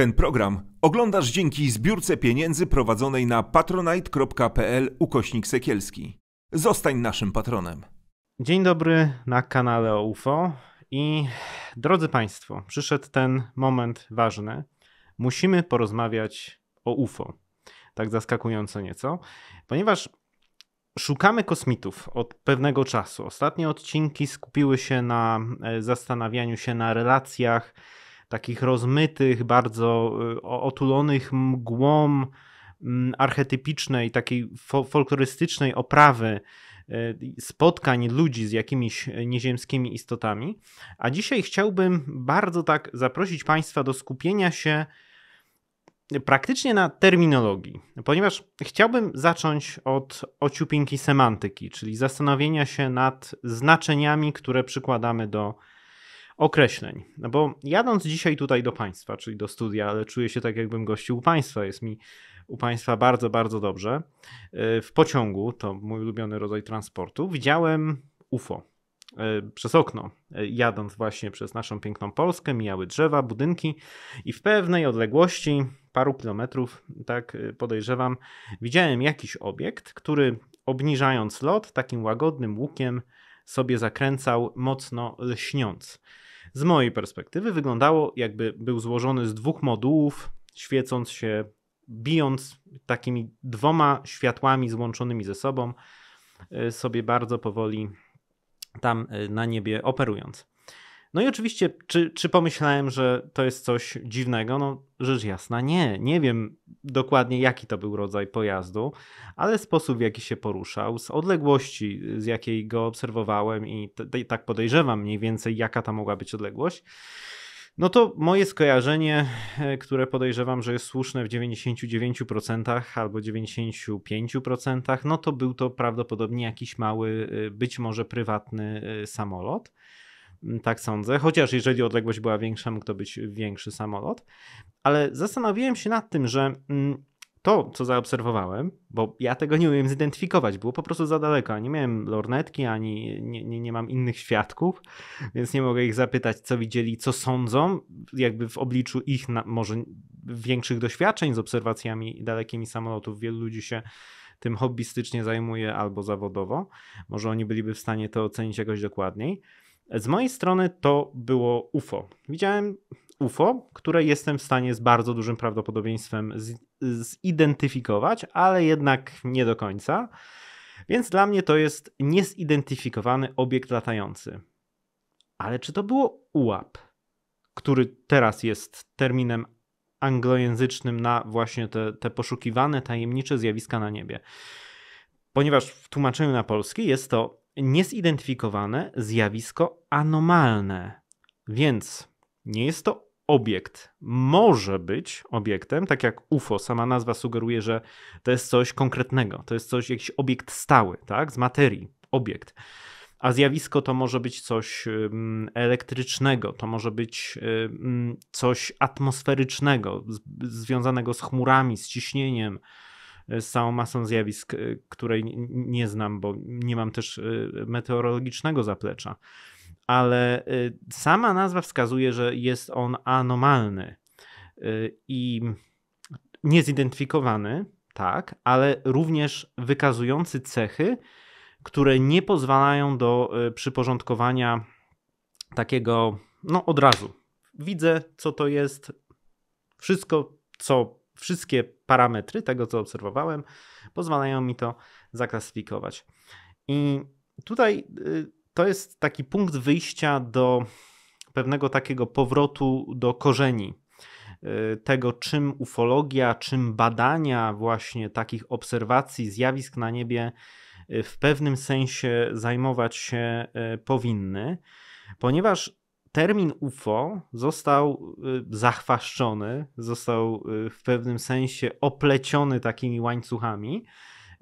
Ten program oglądasz dzięki zbiórce pieniędzy prowadzonej na patronite.pl ukośnik sekielski. Zostań naszym patronem. Dzień dobry na kanale UFO i drodzy Państwo, przyszedł ten moment ważny. Musimy porozmawiać o UFO. Tak zaskakująco nieco, ponieważ Szukamy kosmitów od pewnego czasu. Ostatnie odcinki skupiły się na e, zastanawianiu się na relacjach takich rozmytych, bardzo y, otulonych mgłą mm, archetypicznej, takiej folklorystycznej oprawy y, spotkań ludzi z jakimiś nieziemskimi istotami. A dzisiaj chciałbym bardzo tak zaprosić Państwa do skupienia się praktycznie na terminologii, ponieważ chciałbym zacząć od ociupinki semantyki, czyli zastanowienia się nad znaczeniami, które przykładamy do określeń. No bo jadąc dzisiaj tutaj do Państwa, czyli do studia, ale czuję się tak, jakbym gościł u Państwa, jest mi u Państwa bardzo, bardzo dobrze. Y, w pociągu, to mój ulubiony rodzaj transportu, widziałem UFO y, przez okno, y, jadąc właśnie przez naszą piękną Polskę, mijały drzewa, budynki i w pewnej odległości, paru kilometrów, tak podejrzewam, widziałem jakiś obiekt, który obniżając lot, takim łagodnym łukiem sobie zakręcał, mocno lśniąc z mojej perspektywy wyglądało jakby był złożony z dwóch modułów, świecąc się, bijąc takimi dwoma światłami złączonymi ze sobą, e, sobie bardzo powoli tam e, na niebie operując. No i oczywiście, czy, czy pomyślałem, że to jest coś dziwnego? No, rzecz jasna, nie. Nie wiem dokładnie, jaki to był rodzaj pojazdu, ale sposób, w jaki się poruszał, z odległości, z jakiej go obserwowałem i, tak podejrzewam mniej więcej, jaka ta mogła być odległość. No to moje skojarzenie, e, które podejrzewam, że jest słuszne w 99% albo 95%, no to był to prawdopodobnie jakiś mały, e, być może prywatny e, samolot. Mm, tak sądzę. Chociaż jeżeli odległość była większa, mógł to być większy samolot. Ale zastanowiłem się nad tym, że mm, to, co zaobserwowałem, bo ja tego nie umiem zidentyfikować, było po prostu za daleko. Nie miałem lornetki, ani nie, nie, nie mam innych świadków, więc nie mogę ich zapytać, co widzieli, co sądzą, jakby w obliczu ich na, może większych doświadczeń z obserwacjami dalekimi samolotów. Wielu ludzi się tym hobbystycznie zajmuje albo zawodowo. Może oni byliby w stanie to ocenić jakoś dokładniej. Z mojej strony to było UFO. Widziałem UFO, które jestem w stanie z bardzo dużym prawdopodobieństwem zidentyfikować, ale jednak nie do końca. Więc dla mnie to jest niezidentyfikowany obiekt latający. Ale czy to było UAP, który teraz jest terminem anglojęzycznym na właśnie te, te poszukiwane tajemnicze zjawiska na niebie? Ponieważ w tłumaczeniu na polski jest to niezidentyfikowane zjawisko anomalne. Więc nie jest to obiekt. Może być obiektem, tak jak UFO, sama nazwa sugeruje, że to jest coś konkretnego, to jest coś, jakiś obiekt stały, tak, z materii, obiekt. A zjawisko to może być coś elektrycznego, to może być coś atmosferycznego, związanego z chmurami, z ciśnieniem, E, z całą masą zjawisk, e, której nie znam, bo nie mam też e, meteorologicznego zaplecza. Ale sama nazwa wskazuje, że jest on anomalny i niezidentyfikowany, tak, ale również wykazujący cechy, które nie pozwalają do przyporządkowania takiego, no od razu. Widzę, co to jest. Wszystko, co, wszystkie parametry tego, co obserwowałem, pozwalają mi to zaklasyfikować. I tutaj y, to jest taki punkt wyjścia do pewnego takiego powrotu do korzeni y, tego, czym ufologia, czym badania właśnie takich obserwacji, zjawisk na niebie y, w pewnym sensie zajmować się powinny, ponieważ termin UFO został y, zachwaszczony, został y, w pewnym sensie opleciony takimi łańcuchami,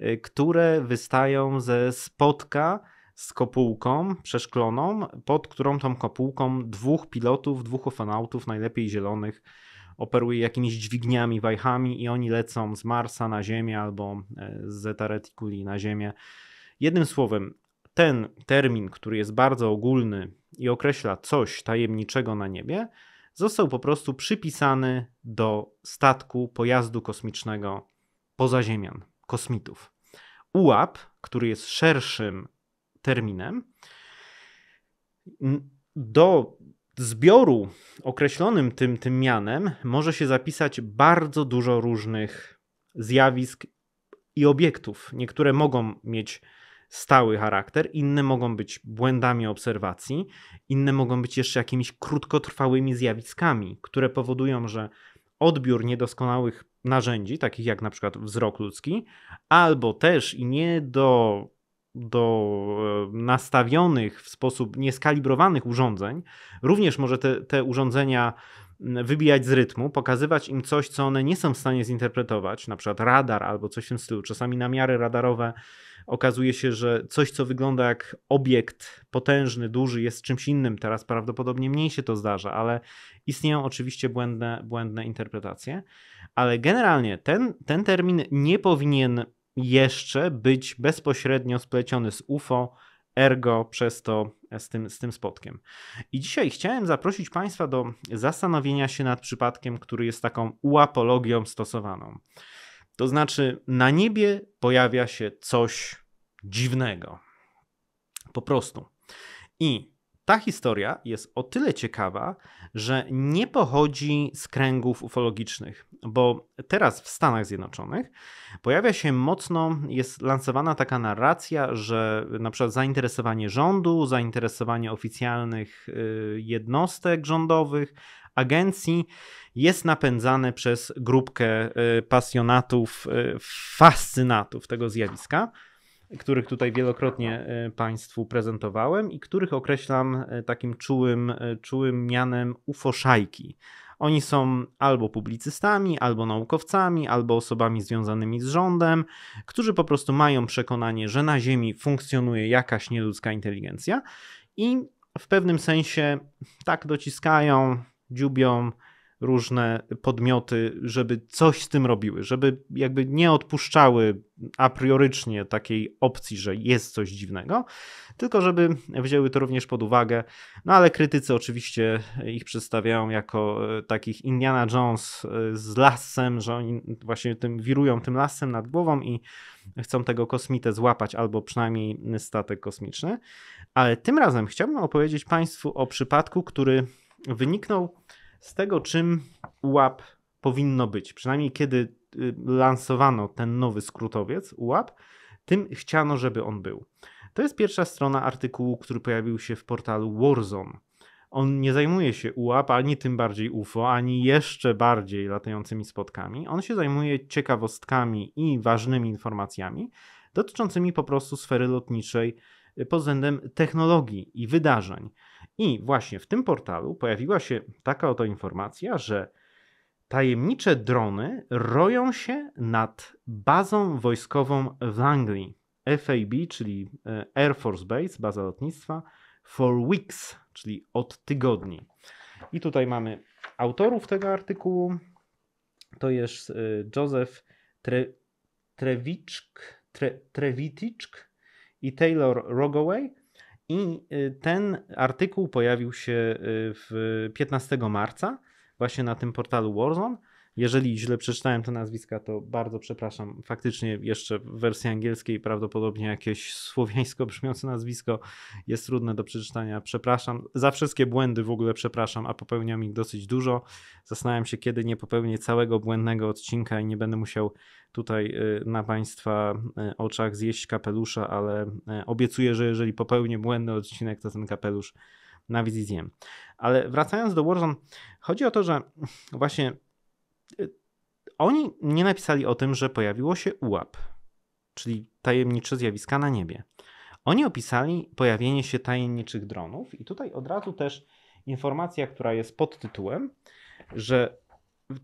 y, które wystają ze spotka z kopułką przeszkloną, pod którą tą kopułką dwóch pilotów, dwóch ofonautów, najlepiej zielonych, operuje jakimiś dźwigniami, wajchami i oni lecą z Marsa na Ziemię albo e, z Zeta Reticuli na Ziemię. Jednym słowem, ten termin, który jest bardzo ogólny i określa coś tajemniczego na niebie, został po prostu przypisany do statku pojazdu kosmicznego pozaziemian, kosmitów. Ułap, który jest szerszym terminem, do zbioru określonym tym, tym mianem może się zapisać bardzo dużo różnych zjawisk i obiektów. Niektóre mogą mieć stały charakter, inne mogą być błędami obserwacji, inne mogą być jeszcze jakimiś krótkotrwałymi zjawiskami, które powodują, że odbiór niedoskonałych narzędzi, takich jak na przykład wzrok ludzki, albo też i nie do, do e, nastawionych w sposób nieskalibrowanych urządzeń, również może te, te urządzenia wybijać z rytmu, pokazywać im coś, co one nie są w stanie zinterpretować, na przykład radar albo coś w tym stylu. Czasami namiary radarowe okazuje się, że coś, co wygląda jak obiekt potężny, duży, jest czymś innym. Teraz prawdopodobnie mniej się to zdarza, ale istnieją oczywiście błędne, błędne interpretacje. Ale generalnie ten, ten termin nie powinien jeszcze być bezpośrednio spleciony z UFO, ergo przez to e, z tym, z tym spotkiem. I dzisiaj chciałem zaprosić Państwa do zastanowienia się nad przypadkiem, który jest taką uapologią stosowaną. To znaczy, na niebie pojawia się coś dziwnego. Po prostu. I ta historia jest o tyle ciekawa, że nie pochodzi z kręgów ufologicznych, bo teraz w Stanach Zjednoczonych pojawia się mocno, jest lansowana taka narracja, że na przykład zainteresowanie rządu, zainteresowanie oficjalnych y, jednostek rządowych, agencji jest napędzane przez grupkę y, pasjonatów, y, fascynatów tego zjawiska, których tutaj wielokrotnie y, Państwu prezentowałem i których określam takim czułym, czułym mianem ufoszajki. Oni są albo publicystami, albo naukowcami, albo osobami związanymi z rządem, którzy po prostu mają przekonanie, że na Ziemi funkcjonuje jakaś nieludzka inteligencja i w pewnym sensie tak dociskają, dziubią, różne podmioty, żeby coś z tym robiły, żeby jakby nie odpuszczały a priorycznie takiej opcji, że jest coś dziwnego, tylko żeby wzięły to również pod uwagę. No ale krytycy oczywiście ich przedstawiają jako e, takich Indiana Jones e, z lasem, że oni właśnie tym wirują tym lasem nad głową i chcą tego kosmitę złapać albo przynajmniej statek kosmiczny. Ale tym razem chciałbym opowiedzieć Państwu o przypadku, który wyniknął z tego, czym UAP powinno być. Przynajmniej kiedy y, lansowano ten nowy skrótowiec UAP, tym chciano, żeby on był. To jest pierwsza strona artykułu, który pojawił się w portalu Warzone. On nie zajmuje się UAP, ani tym bardziej UFO, ani jeszcze bardziej latającymi spotkami. On się zajmuje ciekawostkami i ważnymi informacjami dotyczącymi po prostu sfery lotniczej y, pod względem technologii i wydarzeń. I właśnie w tym portalu pojawiła się taka oto informacja, że tajemnicze drony roją się nad bazą wojskową w Anglii. FAB, czyli e, Air Force Base, baza lotnictwa, for weeks, czyli od tygodni. I tutaj mamy autorów tego artykułu. To jest e, Joseph Tre, Trewiczk, Tre, i Taylor Rogoway. I y, ten artykuł pojawił się y, w 15 marca właśnie na tym portalu Warzone jeżeli źle przeczytałem te nazwiska, to bardzo przepraszam. Faktycznie jeszcze w wersji angielskiej prawdopodobnie jakieś słowiańsko brzmiące nazwisko jest trudne do przeczytania. Przepraszam. Za wszystkie błędy w ogóle przepraszam, a popełniam ich dosyć dużo. Zastanawiam się, kiedy nie popełnię całego błędnego odcinka i nie będę musiał tutaj y, na Państwa y, oczach zjeść kapelusza, ale y, obiecuję, że jeżeli popełnię błędny odcinek, to ten kapelusz na wizji zjem. Ale wracając do Warzone, chodzi o to, że właśnie oni nie napisali o tym, że pojawiło się ułap, czyli tajemnicze zjawiska na niebie. Oni opisali pojawienie się tajemniczych dronów, i tutaj od razu też informacja, która jest pod tytułem, że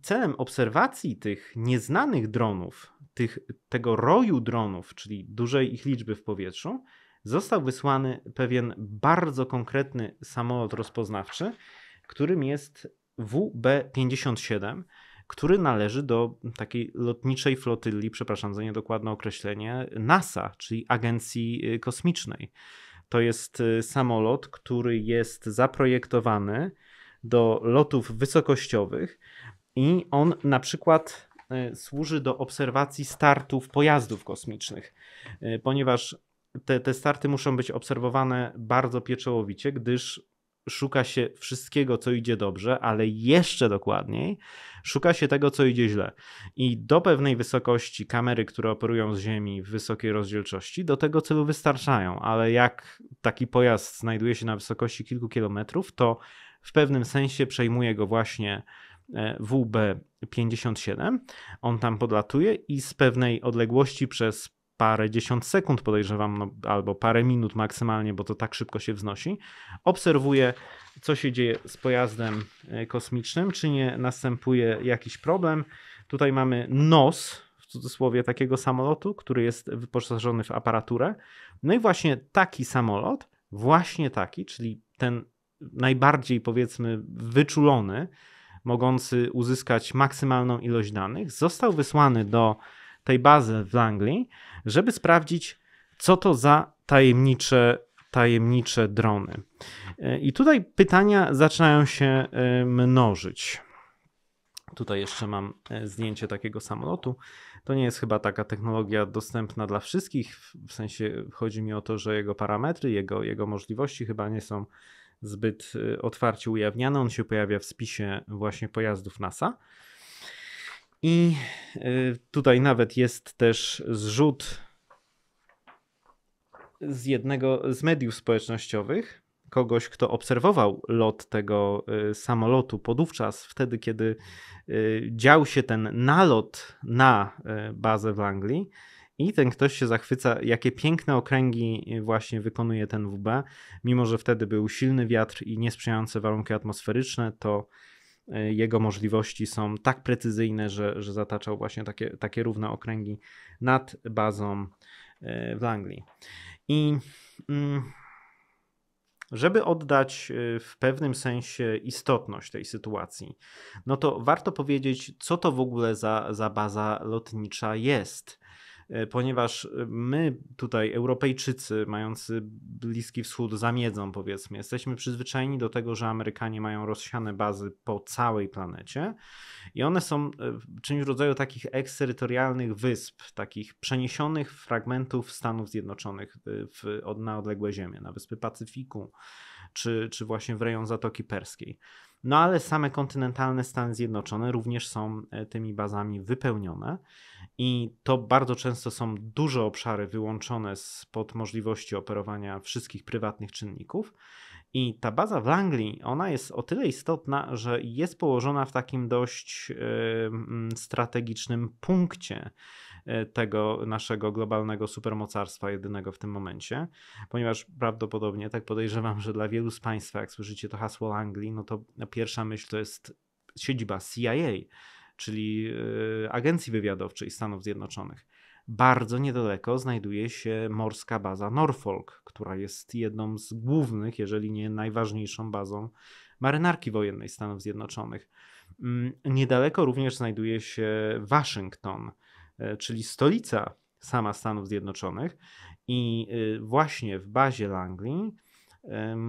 celem obserwacji tych nieznanych dronów, tych, tego roju dronów, czyli dużej ich liczby w powietrzu, został wysłany pewien bardzo konkretny samolot rozpoznawczy, którym jest WB-57 który należy do takiej lotniczej flotyli, przepraszam za niedokładne określenie, NASA, czyli Agencji y, Kosmicznej. To jest y, samolot, który jest zaprojektowany do lotów wysokościowych i on na przykład y, służy do obserwacji startów pojazdów kosmicznych, ponieważ te, te starty muszą być obserwowane bardzo pieczołowicie, gdyż szuka się wszystkiego, co idzie dobrze, ale jeszcze dokładniej szuka się tego, co idzie źle. I do pewnej wysokości kamery, które operują z Ziemi w wysokiej rozdzielczości, do tego celu wystarczają, ale jak taki pojazd znajduje się na wysokości kilku kilometrów, to w pewnym sensie przejmuje go właśnie e, WB57. On tam podlatuje i z pewnej odległości przez parę dziesiąt sekund, podejrzewam, no, albo parę minut maksymalnie, bo to tak szybko się wznosi, obserwuję, co się dzieje z pojazdem e, kosmicznym, czy nie następuje jakiś problem. Tutaj mamy nos, w cudzysłowie, takiego samolotu, który jest wyposażony w aparaturę. No i właśnie taki samolot, właśnie taki, czyli ten najbardziej, powiedzmy, wyczulony, mogący uzyskać maksymalną ilość danych, został wysłany do tej bazy w Langley, żeby sprawdzić, co to za tajemnicze, tajemnicze drony. I tutaj pytania zaczynają się mnożyć. Tutaj jeszcze mam e, zdjęcie takiego samolotu. To nie jest chyba taka technologia dostępna dla wszystkich, w sensie chodzi mi o to, że jego parametry, jego, jego możliwości chyba nie są zbyt e, otwarcie ujawniane. On się pojawia w spisie właśnie pojazdów NASA. I y, tutaj nawet jest też zrzut z jednego z mediów społecznościowych, kogoś, kto obserwował lot tego y, samolotu podówczas, wtedy kiedy y, dział się ten nalot na bazę w Anglii. I ten ktoś się zachwyca, jakie piękne okręgi właśnie wykonuje ten WB. Mimo, że wtedy był silny wiatr i niesprzyjające warunki atmosferyczne, to E, jego możliwości są tak precyzyjne, że, że zataczał właśnie takie, takie równe okręgi nad bazą e, w Langley. I mm, żeby oddać e, w pewnym sensie istotność tej sytuacji, no to warto powiedzieć, co to w ogóle za, za baza lotnicza jest. E, ponieważ e, my tutaj, Europejczycy, mający Bliski Wschód za miedzą, powiedzmy, jesteśmy przyzwyczajeni do tego, że Amerykanie mają rozsiane bazy po całej planecie i one są e, czymś w rodzaju takich eksterytorialnych wysp, takich przeniesionych fragmentów Stanów Zjednoczonych w, na odległe ziemie, na wyspy Pacyfiku, czy, czy właśnie w rejon Zatoki Perskiej. No ale same kontynentalne Stany Zjednoczone również są e, tymi bazami wypełnione i to bardzo często są duże obszary wyłączone spod możliwości operowania wszystkich prywatnych czynników. I ta baza w Langley, ona jest o tyle istotna, że jest położona w takim dość e, strategicznym punkcie E, tego naszego globalnego supermocarstwa jedynego w tym momencie, ponieważ prawdopodobnie, tak podejrzewam, że dla wielu z Państwa, jak słyszycie to hasło Anglii, no to pierwsza myśl to jest siedziba CIA, czyli e, Agencji Wywiadowczej Stanów Zjednoczonych. Bardzo niedaleko znajduje się morska baza Norfolk, która jest jedną z głównych, jeżeli nie najważniejszą bazą marynarki wojennej Stanów Zjednoczonych. Mm, niedaleko również znajduje się Waszyngton, E, czyli stolica sama Stanów Zjednoczonych. I e, właśnie w bazie Langley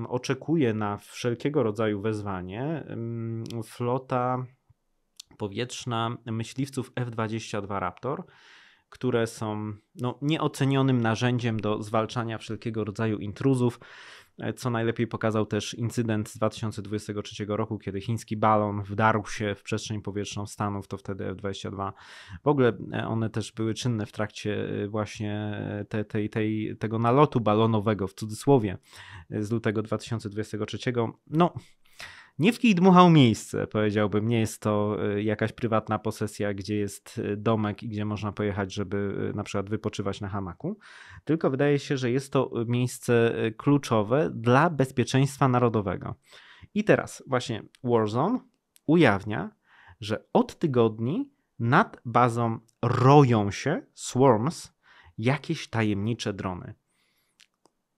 oczekuje na wszelkiego rodzaju wezwanie flota powietrzna myśliwców F-22 Raptor, które są no, nieocenionym narzędziem do zwalczania wszelkiego rodzaju intruzów. E, co najlepiej pokazał też incydent z 2023 roku, kiedy chiński balon wdarł się w przestrzeń powietrzną Stanów, to wtedy F-22. W ogóle e, one też były czynne w trakcie e, właśnie te, tej, tej, tego nalotu balonowego, w cudzysłowie, z lutego 2023. No, nie w kij dmuchał miejsce, powiedziałbym. Nie jest to y, jakaś prywatna posesja, gdzie jest y, domek i gdzie można pojechać, żeby y, na przykład wypoczywać na hamaku, tylko wydaje się, że jest to miejsce kluczowe dla bezpieczeństwa narodowego. I teraz właśnie Warzone ujawnia, że od tygodni nad bazą roją się swarms jakieś tajemnicze drony.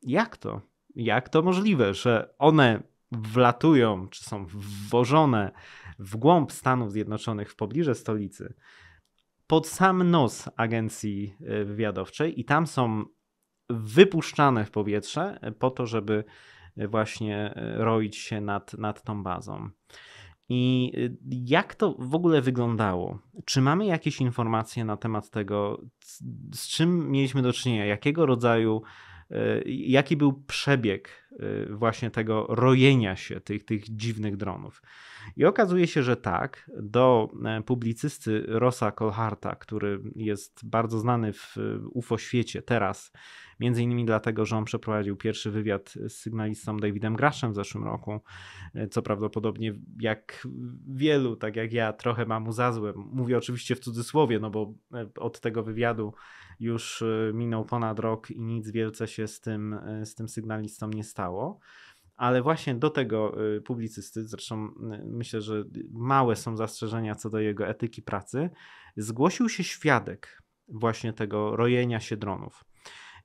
Jak to? Jak to możliwe, że one wlatują, czy są wwożone w głąb Stanów Zjednoczonych, w pobliże stolicy, pod sam nos agencji y, wywiadowczej i tam są wypuszczane w powietrze y, po to, żeby y, właśnie roić się nad, nad tą bazą. I jak to w ogóle wyglądało? Czy mamy jakieś informacje na temat tego, z czym mieliśmy do czynienia? Jakiego rodzaju Y, jaki był przebieg y, właśnie tego rojenia się tych, tych dziwnych dronów. I okazuje się, że tak, do e, publicysty Rosa Kolharta, który jest bardzo znany w UFO świecie teraz, między innymi dlatego, że on przeprowadził pierwszy wywiad z sygnalistą Davidem Graszem w zeszłym roku, e, co prawdopodobnie jak wielu, tak jak ja, trochę mam mu za złe. Mówię oczywiście w cudzysłowie, no bo e, od tego wywiadu już y, minął ponad rok i nic wielce się z tym, y, z tym sygnalistą nie stało. Ale właśnie do tego y, publicysty, zresztą myślę, że małe są zastrzeżenia co do jego etyki pracy, zgłosił się świadek właśnie tego rojenia się dronów.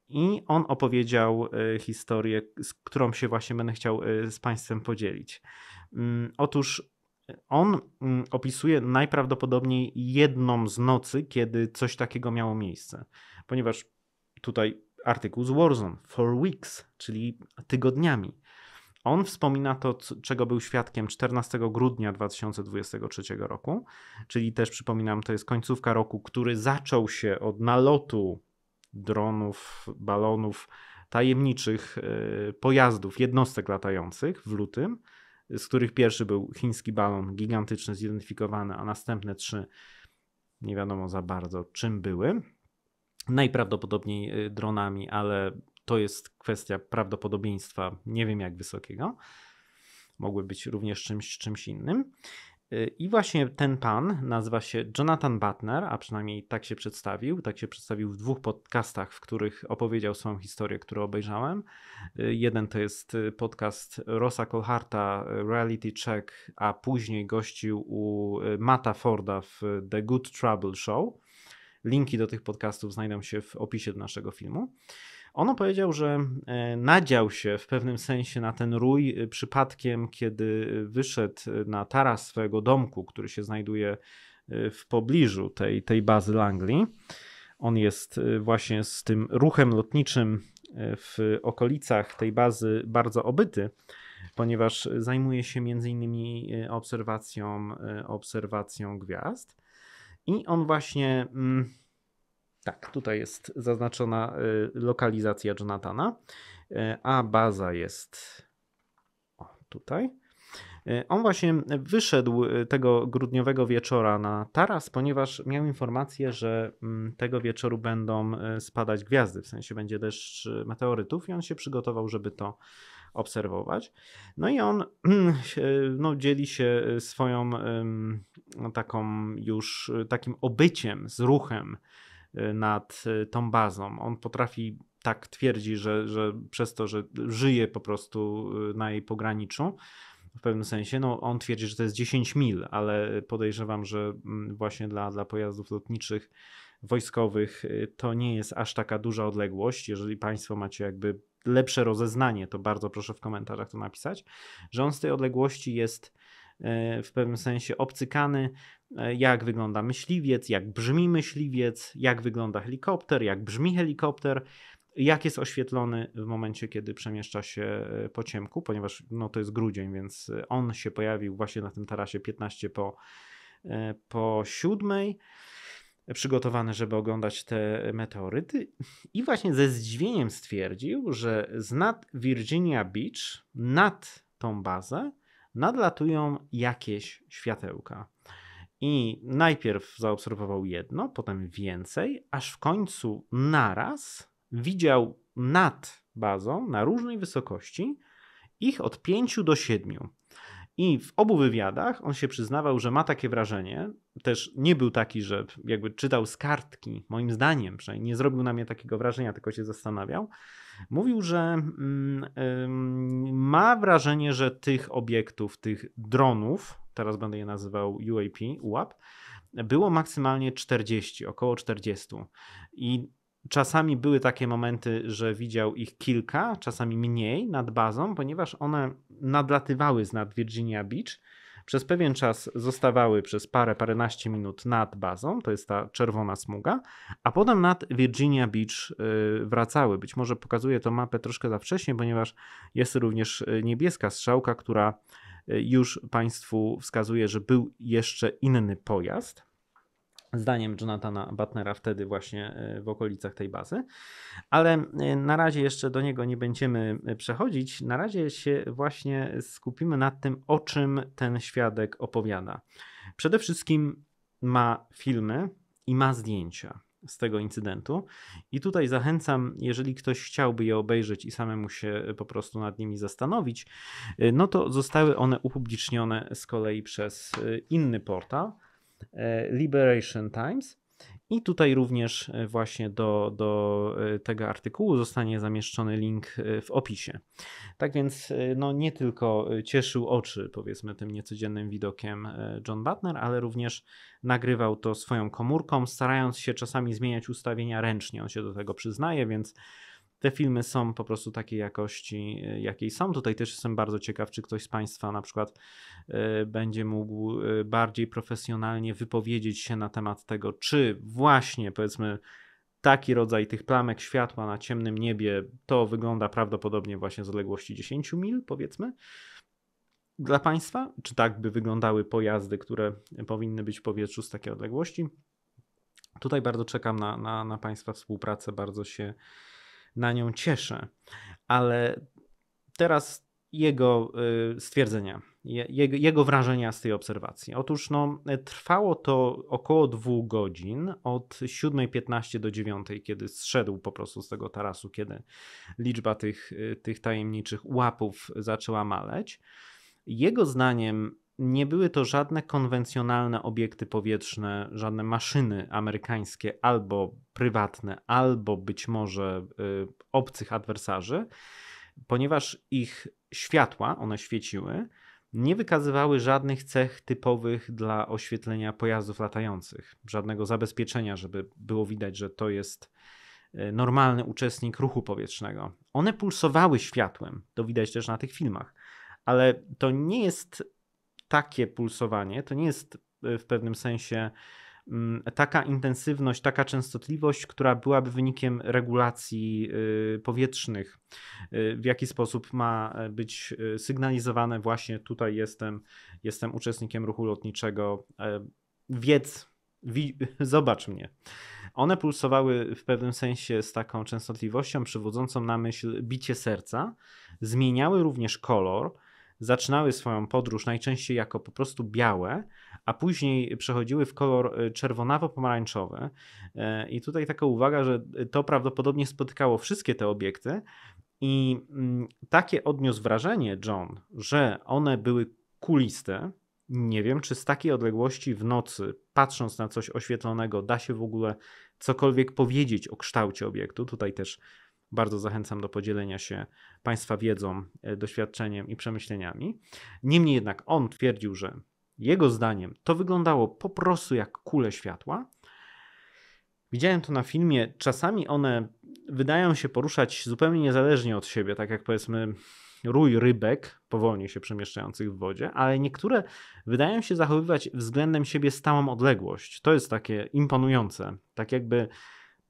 I on opowiedział historię, z którą się właśnie będę chciał z Państwem podzielić. Mm, otóż on mm, opisuje najprawdopodobniej jedną z nocy, kiedy coś takiego miało miejsce, ponieważ tutaj artykuł z Warzone, for weeks, czyli tygodniami. On wspomina to, czego był świadkiem 14 grudnia 2023 roku, czyli też przypominam, to jest końcówka roku, który zaczął się od nalotu dronów, balonów, tajemniczych e, pojazdów, jednostek latających w lutym z których pierwszy był chiński balon gigantyczny, zidentyfikowany, a następne trzy nie wiadomo za bardzo czym były. Najprawdopodobniej y, dronami, ale to jest kwestia prawdopodobieństwa, nie wiem jak wysokiego. Mogły być również czymś, czymś innym. Y, I właśnie ten pan nazywa się Jonathan Butner, a przynajmniej tak się przedstawił. Tak się przedstawił w dwóch podcastach, w których opowiedział swoją historię, którą obejrzałem. Y, jeden to jest y, podcast Rosa Colharta Reality Check, a później gościł u Mata Forda w The Good Trouble Show. Linki do tych podcastów znajdą się w opisie do naszego filmu. Ono powiedział, że e, nadział się w pewnym sensie na ten rój e, przypadkiem, kiedy e, wyszedł na taras swojego domku, który się znajduje w pobliżu tej, tej bazy Langley. On jest właśnie z tym ruchem lotniczym w okolicach tej bazy bardzo obyty, ponieważ zajmuje się między innymi obserwacją, obserwacją gwiazd. I on właśnie. Mm, tak, tutaj jest zaznaczona y, lokalizacja Jonathana, y, a baza jest o, tutaj. Y, on właśnie wyszedł tego grudniowego wieczora na taras, ponieważ miał informację, że mm, tego wieczoru będą spadać gwiazdy, w sensie będzie deszcz meteorytów, i on się przygotował, żeby to obserwować. No i on no, dzieli się swoją taką już takim obyciem z ruchem Y, nad y, tą bazą. On potrafi tak twierdzi, że, że przez to, że żyje po prostu y, na jej pograniczu, w pewnym sensie, no on twierdzi, że to jest 10 mil, ale podejrzewam, że mm, właśnie dla, dla pojazdów lotniczych wojskowych to nie jest aż taka duża odległość. Jeżeli Państwo macie jakby lepsze rozeznanie, to bardzo proszę w komentarzach to napisać, że on z tej odległości jest E, w pewnym sensie obcykany, e, jak wygląda myśliwiec, jak brzmi myśliwiec, jak wygląda helikopter, jak brzmi helikopter, jak jest oświetlony w momencie, kiedy przemieszcza się e, po ciemku, ponieważ no, to jest grudzień, więc on się pojawił właśnie na tym tarasie 15 po, po 7 przygotowany, żeby oglądać te meteoryty i właśnie ze zdziwieniem stwierdził, że z nad Virginia Beach, nad tą bazę, nadlatują jakieś światełka. I najpierw zaobserwował jedno, potem więcej, aż w końcu naraz widział nad bazą, na różnej wysokości, ich od 5 do 7. I w obu wywiadach on się przyznawał, że ma takie wrażenie. Też nie był taki, że jakby czytał z kartki, moim zdaniem, przynajmniej nie zrobił na mnie takiego wrażenia, tylko się zastanawiał, Mówił, że mm, ma wrażenie, że tych obiektów, tych dronów, teraz będę je nazywał UAP, UAP, było maksymalnie 40, około 40. I czasami były takie momenty, że widział ich kilka, czasami mniej nad bazą, ponieważ one nadlatywały z nad Virginia Beach przez pewien czas zostawały przez parę, paręnaście minut nad bazą, to jest ta czerwona smuga, a potem nad Virginia Beach y, wracały. Być może pokazuję tę mapę troszkę za wcześnie, ponieważ jest również y, niebieska strzałka, która y, już Państwu wskazuje, że był jeszcze inny pojazd zdaniem Jonathana Butnera wtedy właśnie e, w okolicach tej bazy. Ale e, na razie jeszcze do niego nie będziemy e, przechodzić. Na razie się właśnie skupimy nad tym, o czym ten świadek opowiada. Przede wszystkim ma filmy i ma zdjęcia z tego incydentu. I tutaj zachęcam, jeżeli ktoś chciałby je obejrzeć i samemu się po prostu nad nimi zastanowić, no to zostały one upublicznione z kolei przez inny portal E, Liberation Times. I tutaj również e, właśnie do, do e, tego artykułu zostanie zamieszczony link w opisie. Tak więc no, nie tylko cieszył oczy powiedzmy tym niecodziennym widokiem John Butner, ale również nagrywał to swoją komórką, starając się czasami zmieniać ustawienia ręcznie. On się do tego przyznaje, więc te filmy są po prostu takiej jakości, e, jakiej są. Tutaj też jestem bardzo ciekaw, czy ktoś z Państwa na przykład e, będzie mógł e, bardziej profesjonalnie wypowiedzieć się na temat tego, czy właśnie powiedzmy taki rodzaj tych plamek światła na ciemnym niebie to wygląda prawdopodobnie właśnie z odległości 10 mil, powiedzmy. Dla Państwa, czy tak by wyglądały pojazdy, które powinny być w powietrzu z takiej odległości? Tutaj bardzo czekam na, na, na Państwa współpracę, bardzo się na nią cieszę. Ale teraz jego y, stwierdzenia, jego, jego wrażenia z tej obserwacji. Otóż no, trwało to około dwóch godzin, od 7.15 do 9, kiedy zszedł po prostu z tego tarasu, kiedy liczba tych, y, tych tajemniczych łapów zaczęła maleć. Jego zdaniem nie były to żadne konwencjonalne obiekty powietrzne, żadne maszyny amerykańskie albo prywatne, albo być może y, obcych adwersarzy, ponieważ ich światła, one świeciły, nie wykazywały żadnych cech typowych dla oświetlenia pojazdów latających, żadnego zabezpieczenia, żeby było widać, że to jest y, normalny uczestnik ruchu powietrznego. One pulsowały światłem, to widać też na tych filmach, ale to nie jest takie pulsowanie, to nie jest e, w pewnym sensie mm, taka intensywność, taka częstotliwość, która byłaby wynikiem regulacji e, powietrznych, e, w jaki sposób ma być sygnalizowane właśnie tutaj jestem, jestem uczestnikiem ruchu lotniczego, wiedz, wi, zobacz mnie. One pulsowały w pewnym sensie z taką częstotliwością przywodzącą na myśl bicie serca, zmieniały również kolor, zaczynały swoją podróż najczęściej jako po prostu białe, a później przechodziły w kolor e, czerwonawo-pomarańczowy. E, I tutaj taka uwaga, że e, to prawdopodobnie spotykało wszystkie te obiekty. I mm, takie odniósł wrażenie John, że one były kuliste. Nie wiem, czy z takiej odległości w nocy, patrząc na coś oświetlonego, da się w ogóle cokolwiek powiedzieć o kształcie obiektu. Tutaj też bardzo zachęcam do podzielenia się Państwa wiedzą, e, doświadczeniem i przemyśleniami. Niemniej jednak on twierdził, że jego zdaniem to wyglądało po prostu jak kule światła. Widziałem to na filmie. Czasami one wydają się poruszać zupełnie niezależnie od siebie, tak jak powiedzmy rój rybek powolnie się przemieszczających w wodzie, ale niektóre wydają się zachowywać względem siebie stałą odległość. To jest takie imponujące, tak jakby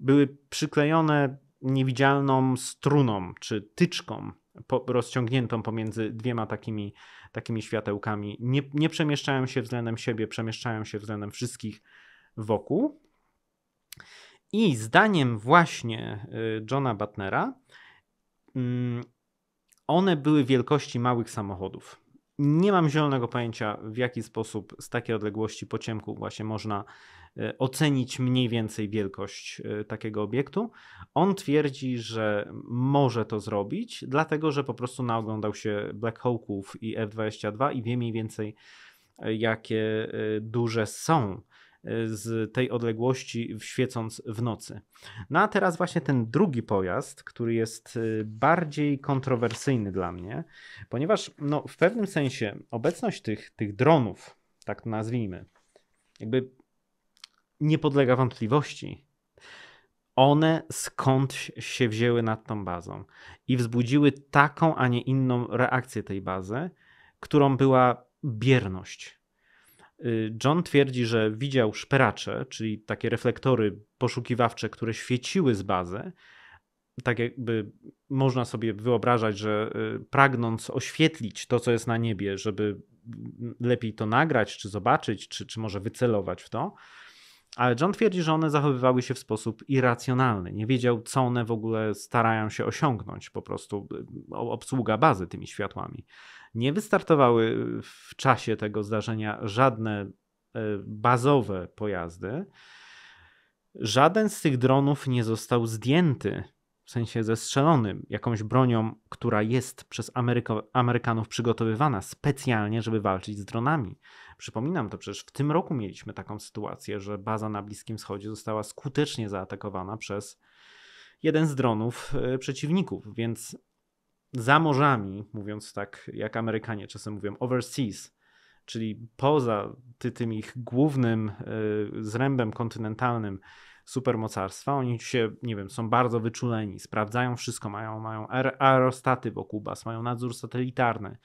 były przyklejone niewidzialną struną czy tyczką po, rozciągniętą pomiędzy dwiema takimi, takimi światełkami. Nie, nie przemieszczają się względem siebie, przemieszczają się względem wszystkich wokół. I zdaniem właśnie y, Johna Butnera, mm, one były wielkości małych samochodów. Nie mam zielonego pojęcia, w jaki sposób z takiej odległości po ciemku właśnie można E, ocenić mniej więcej wielkość e, takiego obiektu. On twierdzi, że może to zrobić, dlatego że po prostu naoglądał się Black Hawków i F-22 i wie mniej więcej, e, jakie duże są z tej odległości, świecąc w nocy. No a teraz właśnie ten drugi pojazd, który jest bardziej kontrowersyjny dla mnie, ponieważ no, w pewnym sensie obecność tych, tych dronów, tak to nazwijmy, jakby nie podlega wątpliwości. One skądś się wzięły nad tą bazą i wzbudziły taką, a nie inną reakcję tej bazy, którą była bierność. Y, John twierdzi, że widział szperacze, czyli takie reflektory poszukiwawcze, które świeciły z bazy. Tak jakby można sobie wyobrażać, że y, pragnąc oświetlić to, co jest na niebie, żeby mm, lepiej to nagrać, czy zobaczyć, czy, czy może wycelować w to, ale John twierdzi, że one zachowywały się w sposób irracjonalny. Nie wiedział, co one w ogóle starają się osiągnąć, po prostu y, obsługa bazy tymi światłami. Nie wystartowały w czasie tego zdarzenia żadne e, bazowe pojazdy. Żaden z tych dronów nie został zdjęty sensie zestrzelonym jakąś bronią, która jest przez Ameryko, Amerykanów przygotowywana specjalnie, żeby walczyć z dronami. Przypominam to, przecież w tym roku mieliśmy taką sytuację, że baza na Bliskim Wschodzie została skutecznie zaatakowana przez jeden z dronów e, przeciwników, więc za morzami, mówiąc tak jak Amerykanie czasem mówią, overseas, czyli poza ty, tym ich głównym y, zrębem kontynentalnym, supermocarstwa. Oni się, nie wiem, są bardzo wyczuleni, sprawdzają wszystko, mają, mają aerostaty wokół baz, mają nadzór satelitarny,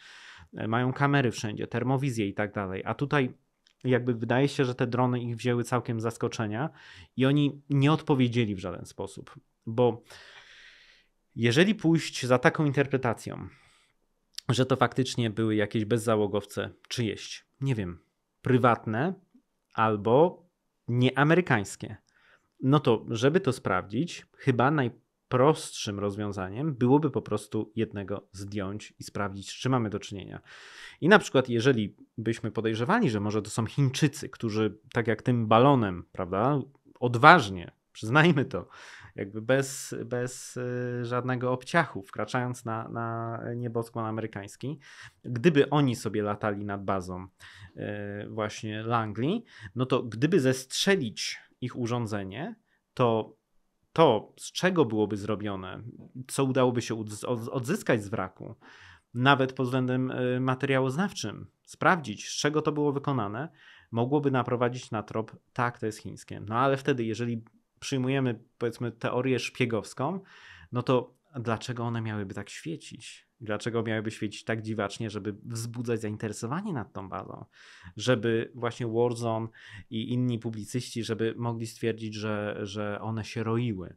e, mają kamery wszędzie, termowizję i tak dalej. A tutaj jakby wydaje się, że te drony ich wzięły całkiem zaskoczenia i oni nie odpowiedzieli w żaden sposób, bo jeżeli pójść za taką interpretacją, że to faktycznie były jakieś bezzałogowce czyjeś, nie wiem, prywatne albo nieamerykańskie, no to, żeby to sprawdzić, chyba najprostszym rozwiązaniem byłoby po prostu jednego zdjąć i sprawdzić, czy czym mamy do czynienia. I na przykład, jeżeli byśmy podejrzewali, że może to są Chińczycy, którzy tak jak tym balonem, prawda, odważnie, przyznajmy to, jakby bez, bez y, żadnego obciachu, wkraczając na, na nieboskłon amerykański, gdyby oni sobie latali nad bazą y, właśnie Langley, no to gdyby zestrzelić ich urządzenie, to to, z czego byłoby zrobione, co udałoby się odzyskać z wraku, nawet pod względem y, materiałoznawczym, sprawdzić, z czego to było wykonane, mogłoby naprowadzić na trop, tak, to jest chińskie. No ale wtedy, jeżeli przyjmujemy, powiedzmy, teorię szpiegowską, no to dlaczego one miałyby tak świecić? Dlaczego miałyby świecić tak dziwacznie, żeby wzbudzać zainteresowanie nad tą bazą? Żeby właśnie Warzone i inni publicyści, żeby mogli stwierdzić, że, że one się roiły.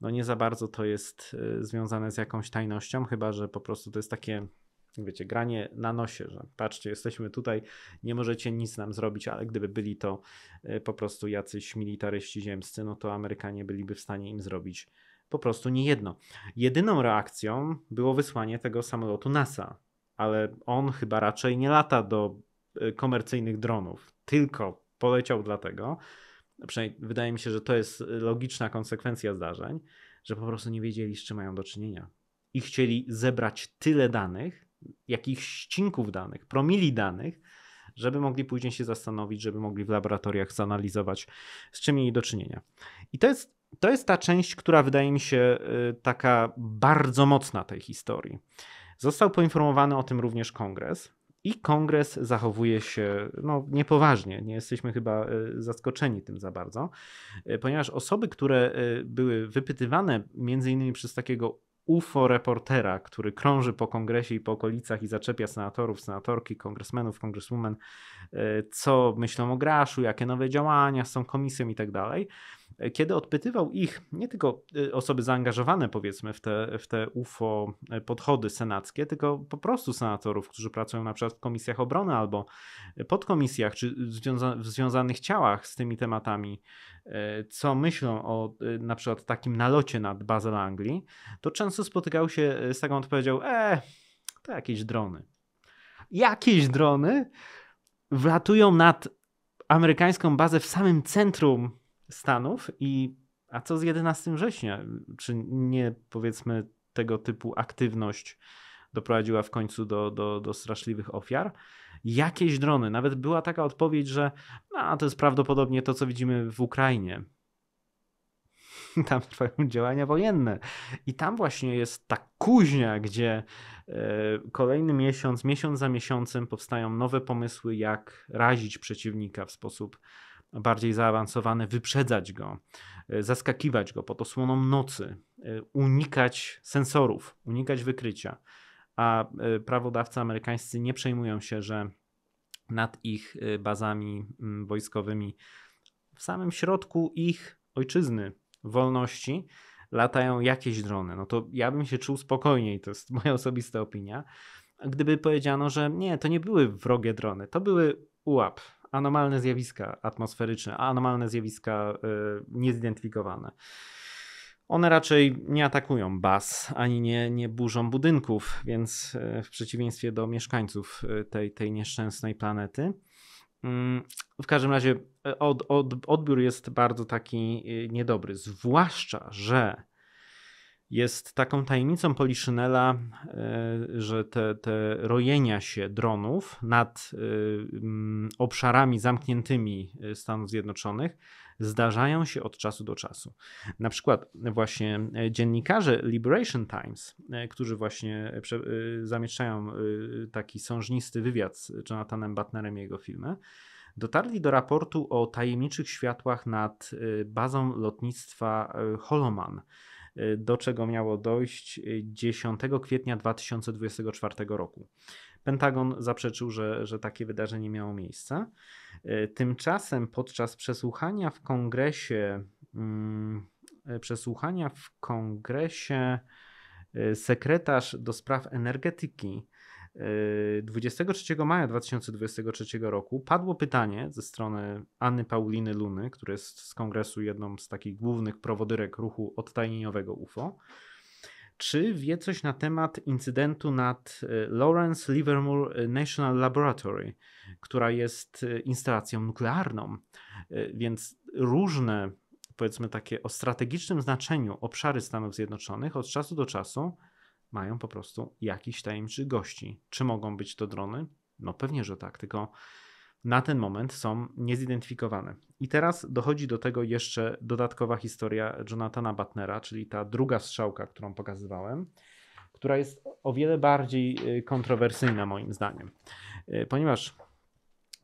No nie za bardzo to jest e, związane z jakąś tajnością, chyba że po prostu to jest takie wiecie, granie na nosie, że patrzcie, jesteśmy tutaj, nie możecie nic nam zrobić, ale gdyby byli to e, po prostu jacyś militaryści ziemscy, no to Amerykanie byliby w stanie im zrobić po prostu niejedno. Jedyną reakcją było wysłanie tego samolotu NASA, ale on chyba raczej nie lata do y, komercyjnych dronów, tylko poleciał dlatego, przynajmniej wydaje mi się, że to jest logiczna konsekwencja zdarzeń, że po prostu nie wiedzieli, z czym mają do czynienia. I chcieli zebrać tyle danych, jakichś ścinków danych, promili danych, żeby mogli później się zastanowić, żeby mogli w laboratoriach zanalizować, z czym mieli do czynienia. I to jest to jest ta część, która wydaje mi się y, taka bardzo mocna tej historii. Został poinformowany o tym również kongres. I kongres zachowuje się no, niepoważnie. Nie jesteśmy chyba y, zaskoczeni tym za bardzo, y, ponieważ osoby, które były wypytywane między innymi przez takiego UFO reportera, który krąży po kongresie i po okolicach i zaczepia senatorów, senatorki, kongresmenów, kongreswomen, co myślą o Graszu, jakie nowe działania są komisją i tak dalej kiedy odpytywał ich, nie tylko y, osoby zaangażowane powiedzmy w te, w te UFO y, podchody senackie, tylko po prostu senatorów, którzy pracują na przykład w komisjach obrony albo podkomisjach, czy w związanych ciałach z tymi tematami, y, co myślą o na przykład takim nalocie nad bazą Anglii to często spotykał się z taką odpowiedzią, e, to jakieś drony. Jakieś drony wlatują nad amerykańską bazę w samym centrum Stanów i a co z 11 września? Czy nie powiedzmy tego typu aktywność doprowadziła w końcu do, do, do straszliwych ofiar? Jakieś drony, nawet była taka odpowiedź, że no, to jest prawdopodobnie to, co widzimy w Ukrainie. Tam trwają działania wojenne. I tam właśnie jest ta kuźnia, gdzie e, kolejny miesiąc, miesiąc za miesiącem powstają nowe pomysły, jak razić przeciwnika w sposób bardziej zaawansowany, wyprzedzać go, e, zaskakiwać go pod osłoną nocy, e, unikać sensorów, unikać wykrycia. A e, prawodawcy amerykańscy nie przejmują się, że nad ich bazami mm, wojskowymi, w samym środku ich ojczyzny, wolności, latają jakieś drony. No to ja bym się czuł spokojniej, to jest moja osobista opinia. Gdyby powiedziano, że nie, to nie były wrogie drony, to były ułap, anomalne zjawiska atmosferyczne, anomalne zjawiska y, niezidentyfikowane. One raczej nie atakują baz ani nie, nie burzą budynków, więc y, w przeciwieństwie do mieszkańców y, tej, tej nieszczęsnej planety. Mm, w każdym razie y, od, od, odbiór jest bardzo taki niedobry, zwłaszcza, że jest taką tajemnicą Poliszynela, e, że te, te rojenia się dronów nad e, mm, obszarami zamkniętymi e, Stanów Zjednoczonych zdarzają się od czasu do czasu. Na przykład właśnie dziennikarze Liberation Times, którzy właśnie zamieszczają taki sążnisty wywiad z Jonathanem Butnerem i jego filmy, dotarli do raportu o tajemniczych światłach nad bazą lotnictwa Holoman Y, do czego miało dojść 10 y, kwietnia 2024 roku. Pentagon zaprzeczył, że, że takie wydarzenie miało miejsce. Y, tymczasem podczas przesłuchania w kongresie, mm, przesłuchania w kongresie sekretarz do spraw energetyki 23 e, maja 2023 roku padło pytanie ze strony Anny Pauliny Luny, która jest z kongresu jedną z takich głównych prowodyrek ruchu odtajnieniowego UFO. Czy wie coś na temat incydentu nad e, Lawrence Livermore National Laboratory, która jest e, instalacją nuklearną? Więc różne, powiedzmy takie o strategicznym znaczeniu obszary Stanów Zjednoczonych od czasu do czasu mają po prostu jakiś tajemniczy gości. Czy mogą być to drony? No pewnie, że tak, tylko na ten moment są niezidentyfikowane. I teraz dochodzi do tego jeszcze dodatkowa historia Jonathana Butnera, czyli ta druga strzałka, którą pokazywałem, która jest o wiele bardziej y, kontrowersyjna moim zdaniem, y, ponieważ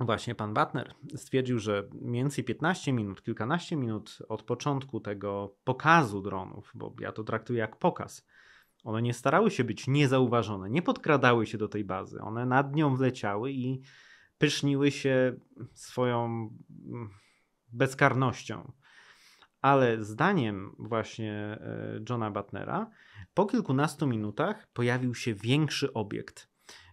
właśnie pan Butner stwierdził, że mniej więcej 15 minut, kilkanaście minut od początku tego pokazu dronów, bo ja to traktuję jak pokaz, one nie starały się być niezauważone, nie podkradały się do tej bazy. One nad nią wleciały i pyszniły się swoją mm, bezkarnością. Ale zdaniem właśnie e, Johna Butnera, po kilkunastu minutach pojawił się większy obiekt,